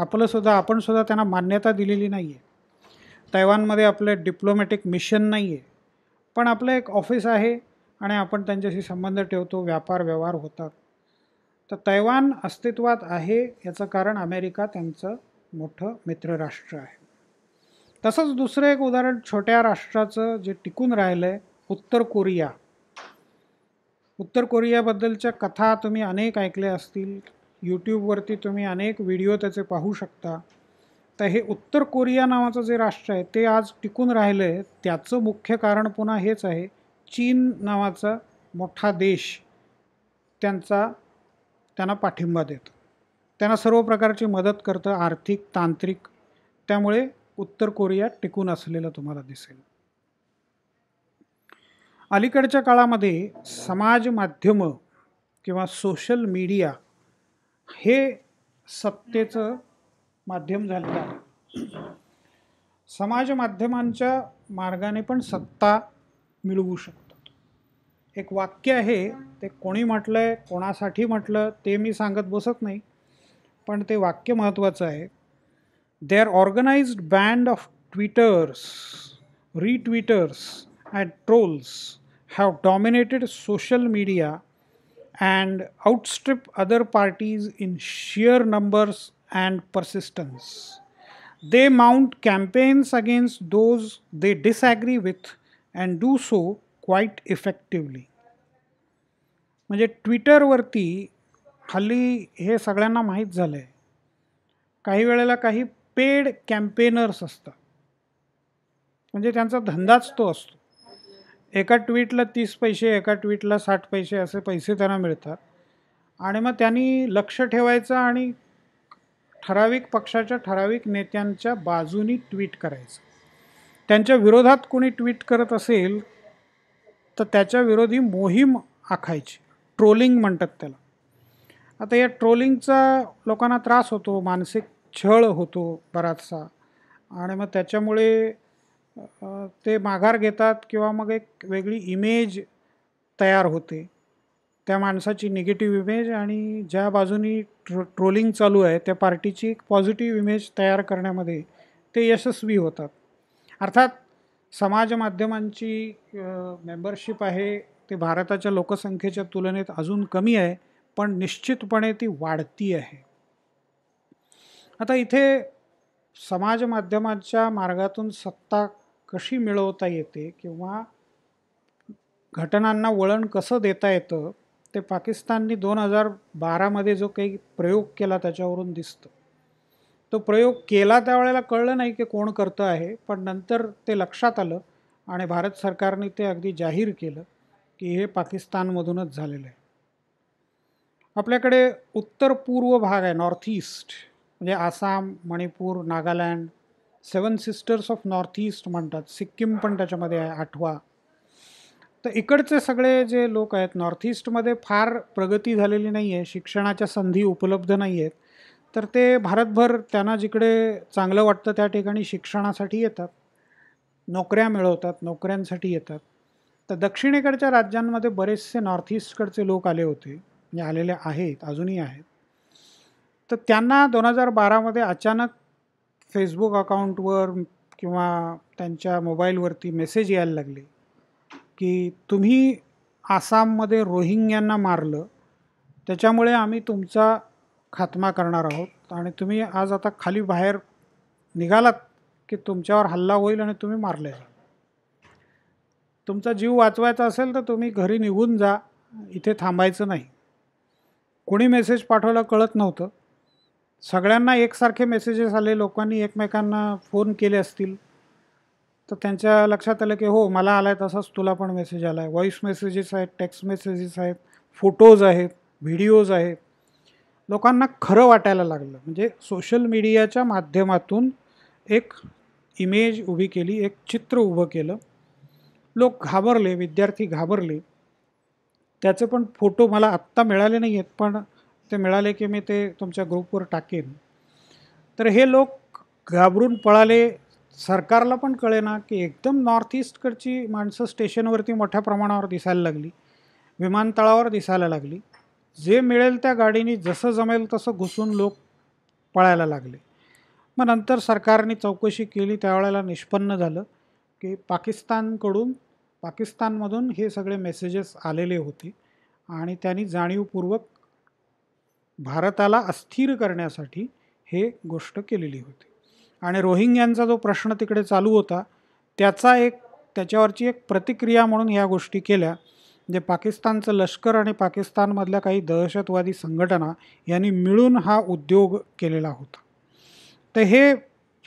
आपलंसुद्धा आपणसुद्धा त्यांना मान्यता दिलेली नाही आहे तैवानमध्ये आपलं डिप्लोमॅटिक मिशन नाही आहे पण आपलं एक ऑफिस आहे आणि आपण त्यांच्याशी संबंध ठेवतो व्यापार व्यवहार होतात तर तैवान अस्तित्वात आहे याचं कारण अमेरिका त्यांचं मोठं मित्रराष्ट्र आहे तसंच दुसरं एक उदाहरण छोट्या राष्ट्राचं जे टिकून राहिलं आहे उत्तर कोरिया उत्तर कोरियाबद्दलच्या कथा तुम्ही अनेक ऐकल्या असतील यूट्यूबवरती तुम्ही अनेक व्हिडिओ त्याचे पाहू शकता तर हे उत्तर कोरिया नावाचं जे राष्ट्र आहे ते आज टिकून राहिलं आहे त्याचं मुख्य कारण पुन्हा हेच आहे चीन नावाचा मोठा देश त्यांचा त्यांना पाठिंबा देतो त्यांना सर्व प्रकारची मदत करतं आर्थिक तांत्रिक त्यामुळे उत्तर कोरिया टिकून असलेलं तुम्हाला दिसेल अलीकडच्या काळामध्ये समाज माध्यमं किंवा सोशल मीडिया हे सत्तेचं माध्यम झालेलं आहे समाज माध्यमांच्या मार्गाने पण सत्ता मिळवू शकतात एक वाक्य आहे ते कोणी म्हटलं आहे कोणासाठी म्हटलं ते मी सांगत बसत नाही पण ते वाक्य महत्त्वाचं आहे they are organised band of tweeters retweeters and trolls have dominated social media and outstrip other parties in sheer numbers and persistence. They mount campaigns against those they disagree with and do so quite effectively. म्हणजे ट्विटरवरती हल्ली हे सगळ्यांना माहीत झालं आहे काही वेळेला काही पेड कॅम्पेनर्स असतात म्हणजे त्यांचा धंदाच तो असतो एका ट्विटला तीस पैसे एका ट्विटला साठ पैसे असे पैसे त्यांना मिळतात आणि मग त्यांनी लक्ष ठेवायचं आणि ठराविक पक्षाच्या ठराविक नेत्यांच्या बाजूनी ट्विट करायचं त्यांच्या विरोधात कोणी ट्विट करत असेल तर त्याच्या विरोधी मोहीम आखायची ट्रोलिंग म्हणतात त्याला आता या ट्रोलिंगचा लोकांना त्रास होतो मानसिक छळ होतो बराचसा आणि मग त्याच्यामुळे ते माघार घेतात किंवा मग एक वेगळी इमेज तयार होते त्या माणसाची निगेटिव्ह इमेज आणि ज्या बाजूनी ट्रो ट्रोलिंग चालू आहे त्या पार्टीची एक पॉझिटिव्ह इमेज तयार करण्यामध्ये ते यशस्वी होतात अर्थात समाज माध्यमांची मेंबरशिप आहे ते भारताच्या लोकसंख्येच्या तुलनेत अजून कमी आहे पण निश्चितपणे ती वाढती आहे आता इथे समाज माध्यमांच्या मार्गातून सत्ता कशी मिळवता येते किंवा घटनांना वळण कसं देता येतं ते पाकिस्ताननी दोन हजार बारामध्ये जो काही प्रयोग केला त्याच्यावरून दिसतं तो प्रयोग केला त्यावेळेला कळलं नाही की कोण करतं आहे पण नंतर ते लक्षात आलं आणि भारत सरकारने ते अगदी जाहीर केलं की हे पाकिस्तानमधूनच झालेलं आहे आपल्याकडे उत्तर पूर्व भाग आहे नॉर्थ ईस्ट म्हणजे Assam Manipur Nagaland seven sisters of north east म्हणतात सिक्कीम पण त्याच्यामध्ये आहे आठवा तर इकडचे सगळे जे लोक आहेत नॉर्थ ईस्टमध्ये फार प्रगती झालेली नाही आहे शिक्षणाच्या संधी उपलब्ध नाही आहेत तर ते भारतभर त्यांना जिकडे चांगलं वाटतं त्या ठिकाणी शिक्षणासाठी येतात नोकऱ्या मिळवतात नोकऱ्यांसाठी येतात तर दक्षिणेकडच्या राज्यांमध्ये बरेचसे नॉर्थ ईस्टकडचे लोक आले होते म्हणजे आलेले आहेत अजूनही आहेत तर त्यांना दोन हजार बारामध्ये अचानक फेसबुक अकाउंटवर किंवा त्यांच्या मोबाईलवरती मेसेज यायला लागले की तुम्ही आसाममध्ये रोहिंग्यांना मारलं त्याच्यामुळे आम्ही तुमचा खात्मा करणार आहोत आणि तुम्ही आज आता खाली बाहेर निघालात की तुमच्यावर हल्ला होईल आणि तुम्ही मारले जाल तुमचा जीव वाचवायचा असेल तर तुम्ही घरी निघून जा इथे थांबायचं नाही कोणी मेसेज पाठवला कळत नव्हतं सगळ्यांना एकसारखे मेसेजेस आले लोकांनी एकमेकांना फोन केले असतील तर त्यांच्या लक्षात आलं की हो मला आला आहे तसाच तुला पण मेसेज आला आहे मेसेजेस आहेत टेक्स्ट मेसेजेस आहेत फोटोज आहेत व्हिडिओज आहेत लोकांना खरं वाटायला लागलं म्हणजे सोशल मीडियाच्या माध्यमातून एक इमेज उभी केली एक चित्र उभं केलं लोक घाबरले विद्यार्थी घाबरले त्याचे पण फोटो मला आत्ता मिळाले नाही आहेत पण ते मिळाले की मी ते तुमच्या ग्रुपवर टाकेन तर हे लोक घाबरून पळाले सरकारला पण कळेना की एकदम नॉर्थ ईस्टकडची माणसं स्टेशनवरती मोठ्या प्रमाणावर दिसायला लागली विमानतळावर दिसायला लागली जे मिळेल त्या गाडीने जसं जमेल तसं घुसून लोक पळायला लागले मग नंतर सरकारने चौकशी केली त्यावेळेला निष्पन्न झालं की पाकिस्तानकडून पाकिस्तानमधून हे सगळे मेसेजेस आलेले होते आणि त्यांनी जाणीवपूर्वक भारताला अस्थिर करण्यासाठी हे गोष्ट केलेली होती आणि रोहिंग्यांचा जो प्रश्न तिकडे चालू होता त्याचा एक त्याच्यावरची एक प्रतिक्रिया म्हणून ह्या गोष्टी केल्या जे पाकिस्तानचं लष्कर आणि पाकिस्तानमधल्या काही दहशतवादी संघटना यांनी मिळून हा उद्योग केलेला होता तर हे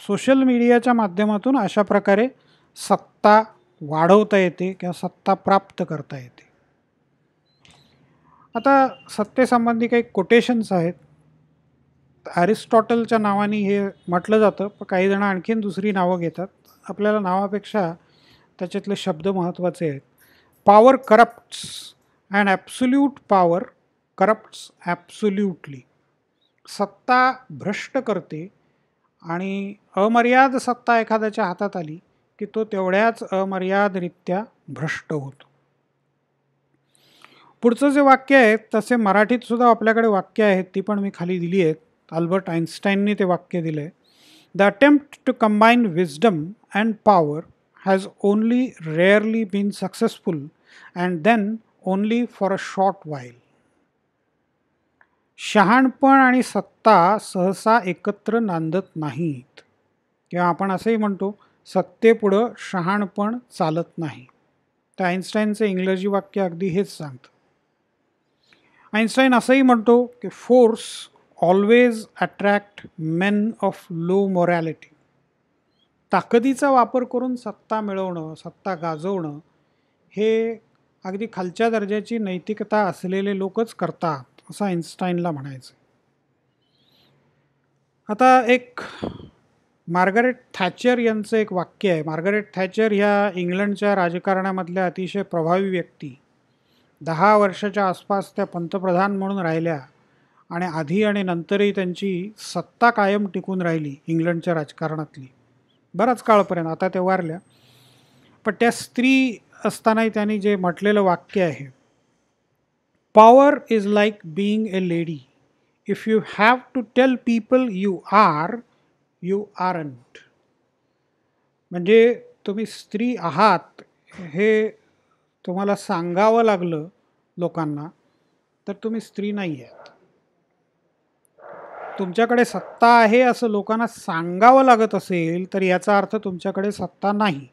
सोशल मीडियाच्या माध्यमातून अशा प्रकारे सत्ता वाढवता येते किंवा सत्ता प्राप्त करता येते आता सत्तेसंबंधी काही कोटेशन्स आहेत ॲरिस्टॉटलच्या नावाने हे म्हटलं जातं पण काही जणं आणखीन दुसरी नावं घेतात आपल्याला नावापेक्षा त्याच्यातले शब्द महत्त्वाचे आहेत power corrupts and absolute power corrupts absolutely सत्ता भ्रष्ट करते आणि अमर्याद सत्ता एखाद्याच्या हातात आली की तो तेवढ्याच अमर्यादरित्या भ्रष्ट होतो पुढचं जे वाक्य आहे तसे मराठीत सुद्धा आपल्याकडे वाक्य आहेत ती पण मी खाली दिली आहेत अल्बर्ट आइन्स्टाईनने ते वाक्य दिलं आहे the attempt to combine wisdom and power has only rarely been successful and then only for a short while शहाणपण आणि सत्ता सहसा एकत्र नांदत नाहीत किंवा आपण असंही म्हणतो सत्तेपुढं शहाणपण चालत नाही तर आईन्स्टाईनचं इंग्रजी वाक्य अगदी हेच सांगतं आइन्स्टाईन असंही म्हणतो की force always attract men of low morality ताकदीचा वापर करून सत्ता मिळवणं सत्ता गाजवणं हे अगदी खालच्या दर्जाची नैतिकता असलेले लोकच करतात असं आइन्स्टाईनला म्हणायचं आता एक मार्गरेट थॅचर यांचं एक वाक्य आहे मार्गरेट थॅचर ह्या इंग्लंडच्या राजकारणामधल्या अतिशय प्रभावी व्यक्ती दहा वर्षाच्या आसपास त्या पंतप्रधान म्हणून राहिल्या आणि आधी आणि नंतरही त्यांची सत्ता कायम टिकून राहिली इंग्लंडच्या राजकारणातली बराच काळपर्यंत आता त्या वारल्या पण त्या स्त्री असतानाही त्यांनी जे म्हटलेलं वाक्य आहे power is like being a lady if you have to tell people you are you aren't म्हणजे तुम्ही स्त्री आहात हे तुम्हाला सांगावं लागलं लोकांना तर तुम्ही स्त्री नाही आहात तुमच्याकडे सत्ता आहे असं लोकांना सांगावं लागत असेल तर याचा अर्थ तुमच्याकडे सत्ता नाही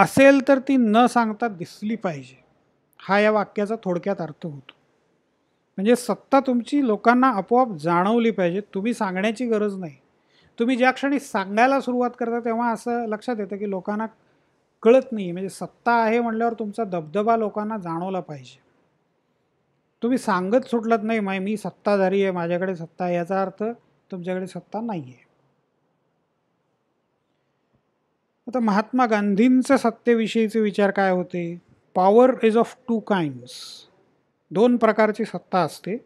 असेल तर ती न सांगता दिसली पाहिजे हा या वाक्याचा थोडक्यात अर्थ होतो म्हणजे सत्ता तुमची लोकांना आपोआप जाणवली पाहिजे तुम्ही सांगण्याची गरज नाही तुम्ही ज्या क्षणी सांगायला सुरुवात करता तेव्हा असं लक्षात येतं की लोकांना कळत नाही म्हणजे सत्ता आहे म्हटल्यावर तुमचा दबदबा लोकांना जाणवला पाहिजे तुम्ही सांगत सुटलत नाही माय मी सत्ताधारी आहे माझ्याकडे सत्ता आहे याचा अर्थ तुमच्याकडे सत्ता नाही आहे आता महात्मा गांधींचं सत्तेविषयीचे विचार काय होते power is of two kinds दोन प्रकारची सत्ता असते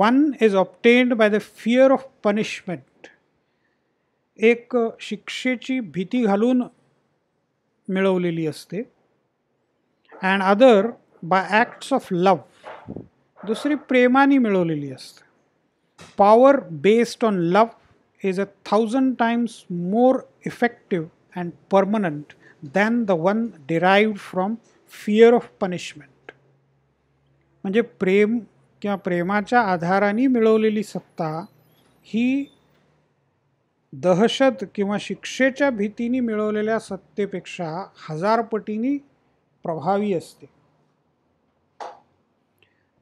one is obtained by the fear of punishment एक शिक्षेची भीती घालून मिळवलेली असते and other by acts of love दुसरी प्रेमाने मिळवलेली असते power based on love is a thousand times more effective and permanent than the one derive from fear of punishment म्हणजे प्रेम किंवा प्रेमाच्या आधाराने मिळवलेली सत्ता ही दहशत किंवा शिक्षेच्या भीतीने मिळवलेल्या सत्तेपेक्षा हजारपटीने प्रभावी असते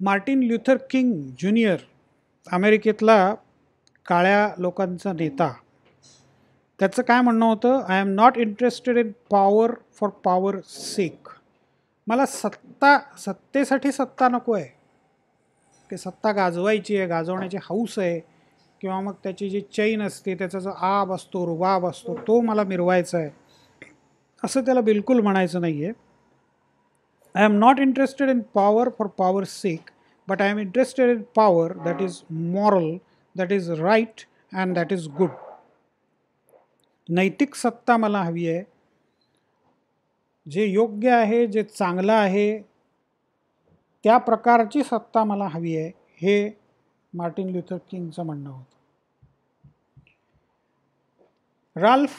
मार्टिन ल्युथर किंग ज्युनियर अमेरिकेतला काळ्या लोकांचा नेता त्याचं काय म्हणणं होतं I am not interested in power for power sake मला सत्ता सत्तेसाठी सत्ता नको आहे की सत्ता गाजवायची आहे गाजवण्याची हौस आहे किंवा मग त्याची जी चैन असते त्याचा जो आब असतो रुबाब असतो तो मला मिरवायचा आहे असं त्याला बिलकुल म्हणायचं नाही आहे I am not interested in power for power sake but I am interested in power that is moral that is right and that is good नैतिक सत्ता मला हवी आहे जे योग्य आहे जे चांगलं आहे त्या प्रकारची सत्ता मला हवी आहे हे मार्टिन ल्युथर किंगचं म्हणणं होतं राल्फ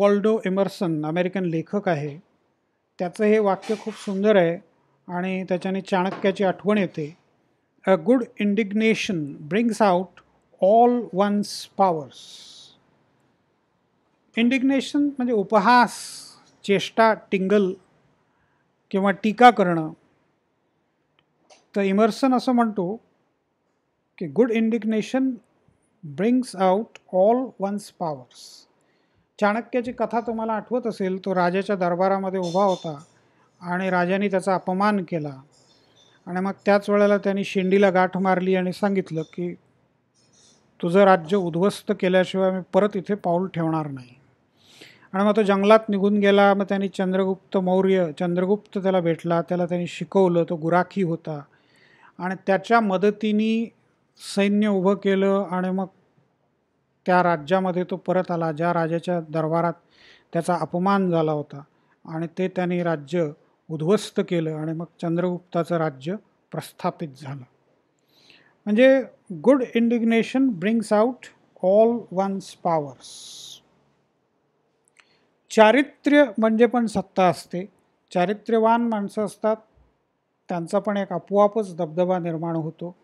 वॉल्डो इमर्सन अमेरिकन लेखक आहे त्याचं हे वाक्य खूप सुंदर आहे आणि त्याच्याने चाणक्याची आठवण येते a good indignation brings out all one's powers indignation म्हणजे उपहास चेष्टा टिंगल किंवा टीका करणं तर इमर्सन असं म्हणतो की good indignation brings out all one's powers चाणक्याची कथा तुम्हाला आठवत असेल तो राजाच्या दरबारामध्ये उभा होता आणि राजाने त्याचा अपमान केला आणि मग त्याच वेळेला त्याने शेंडीला गाठ मारली आणि सांगितलं की तुझं राज्य उद्ध्वस्त केल्याशिवाय मी परत इथे पाऊल ठेवणार नाही आणि मग तो जंगलात निघून गेला मग त्यांनी चंद्रगुप्त मौर्य चंद्रगुप्त त्याला भेटला त्याला त्यांनी शिकवलं तो गुराखी होता आणि त्याच्या मदतीने सैन्य उभं केलं आणि मग त्या राज्यामध्ये तो परत आला ज्या राजाच्या दरबारात त्याचा अपमान झाला होता आणि ते त्यांनी राज्य उद्ध्वस्त केलं आणि मग चंद्रगुप्ताचं राज्य प्रस्थापित झालं म्हणजे good indignation brings out all one's powers चारित्र्य म्हणजे पण सत्ता असते चारित्र्यवान माणसं असतात त्यांचा पण एक आपोआपच दबदबा निर्माण होतो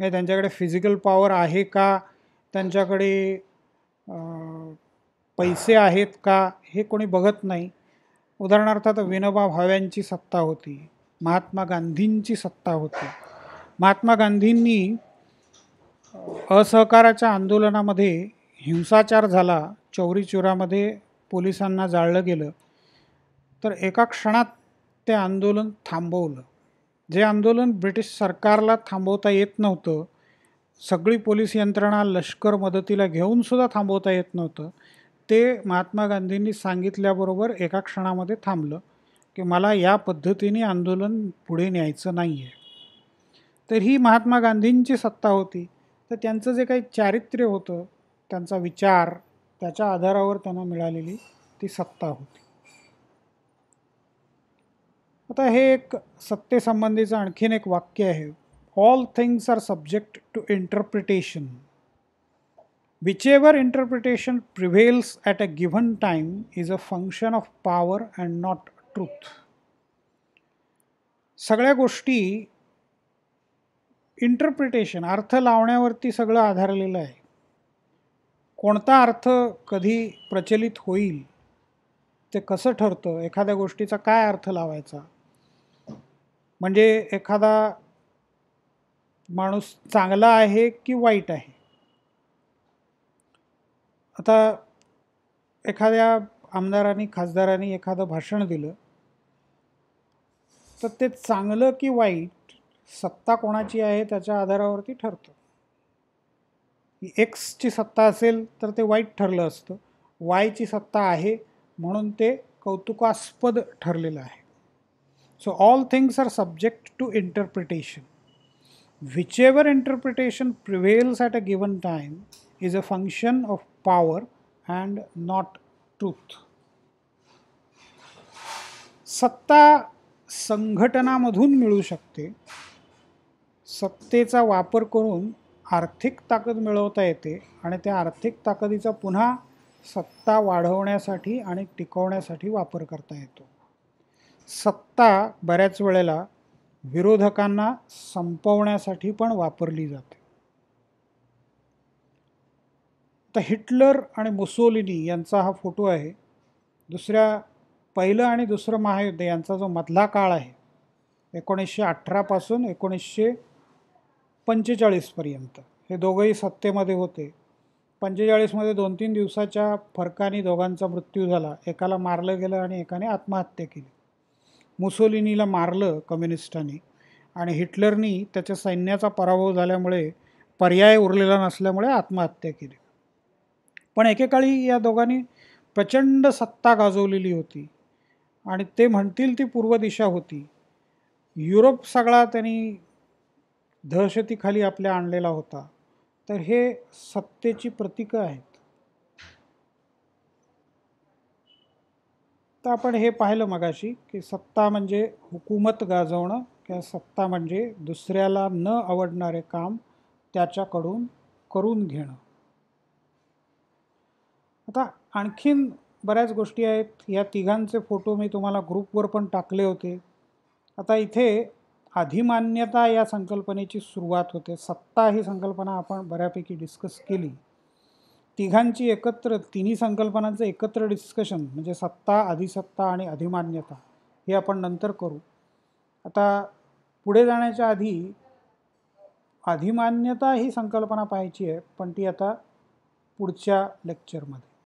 नाही त्यांच्याकडे फिजिकल पॉवर आहे का त्यांच्याकडे पैसे आहेत का हे कोणी बघत नाही उदाहरणार्थ आता विनोबा भाव्यांची सत्ता होती महात्मा गांधींची सत्ता होती महात्मा गांधींनी असहकाराच्या आंदोलनामध्ये हिंसाचार झाला चौरीचुरामध्ये पोलिसांना जाळलं गेलं तर एका क्षणात ते आंदोलन थांबवलं जे आंदोलन ब्रिटिश सरकारला थांबवता येत नव्हतं सगळी पोलीस यंत्रणा लष्कर मदतीला घेऊनसुद्धा थांबवता येत नव्हतं ते महात्मा गांधींनी सांगितल्याबरोबर एका क्षणामध्ये थांबलं की मला या पद्धतीने आंदोलन पुढे न्यायचं नाही आहे तर ही महात्मा गांधींची सत्ता होती तर त्यांचं जे काही चारित्र्य होतं त्यांचा विचार त्याच्या आधारावर त्यांना मिळालेली ती सत्ता होती आता हे एक सत्तेसंबंधीचं आणखीन एक वाक्य आहे all things are subject to interpretation which interpretation prevails at a given time is a function of power and not truth सगळ्या गोष्टी इंटरप्रिटेशन अर्थ लावण्यावरती सगळं आधारलेलं आहे कोणता अर्थ कधी प्रचलित होईल ते कसं ठरतं एखाद्या गोष्टीचा काय अर्थ लावायचा म्हणजे एखादा माणूस चांगला आहे की वाईट आहे आता एखाद्या आमदारांनी खासदारांनी एखादं भाषण दिलं तर ते चांगलं की वाईट सत्ता कोणाची आहे त्याच्या आधारावरती ठरतं एक्सची सत्ता असेल तर ते वाईट ठरलं असतं वायची सत्ता आहे म्हणून ते कौतुकास्पद ठरलेलं आहे So all things are subject to interpretation. Whichever interpretation prevails at a given time is a function of power and not truth. सत्ता संघटनामधून मिळू शकते सत्तेचा वापर करून आर्थिक ताकद मिळवता येते आणि त्या आर्थिक ताकदीचा पुन्हा सत्ता वाढवण्यासाठी आणि टिकवण्यासाठी वापर करता येतो सत्ता बऱ्याच वेळेला विरोधकांना संपवण्यासाठी पण वापरली जाते तर हिटलर आणि मुसोलिनी यांचा हा फोटो आहे दुसऱ्या पहिलं आणि दुसरं महायुद्ध यांचा जो मधला काळ आहे एकोणीसशे अठरापासून एकोणीसशे पंचेचाळीसपर्यंत हे दोघंही सत्तेमध्ये होते पंचेचाळीसमध्ये दोन तीन दिवसाच्या फरकाने दोघांचा मृत्यू झाला एकाला मारलं गेलं आणि एकाने आत्महत्या केली मुसोलिनीला मारलं कम्युनिस्टांनी आणि हिटलरनी त्याच्या सैन्याचा पराभव झाल्यामुळे पर्याय उरलेला नसल्यामुळे आत्महत्या केली पण एकेकाळी या दोघांनी प्रचंड सत्ता गाजवलेली होती आणि ते म्हणतील ती पूर्व दिशा होती युरोप सगळा त्यांनी दहशतीखाली आपल्या आणलेला होता तर हे सत्तेची प्रतीकं आहेत तर आपण हे पाहिलं मगाशी की सत्ता म्हणजे हुकूमत गाजवणं किंवा सत्ता म्हणजे दुसऱ्याला न आवडणारे काम त्याच्याकडून करून घेणं आता आणखीन बऱ्याच गोष्टी आहेत या तिघांचे फोटो मी तुम्हाला ग्रुपवर पण टाकले होते आता इथे अधिमान्यता या संकल्पनेची सुरुवात होते सत्ता ही संकल्पना आपण बऱ्यापैकी डिस्कस केली तिघांची एकत्र तिन्ही संकल्पनांचं एकत्र डिस्कशन म्हणजे सत्ता अधिसत्ता आणि अधिमान्यता हे आपण नंतर करू आता पुढे जाण्याच्या आधी अधिमान्यता ही संकल्पना पाहायची आहे पण ती आता पुढच्या लेक्चरमध्ये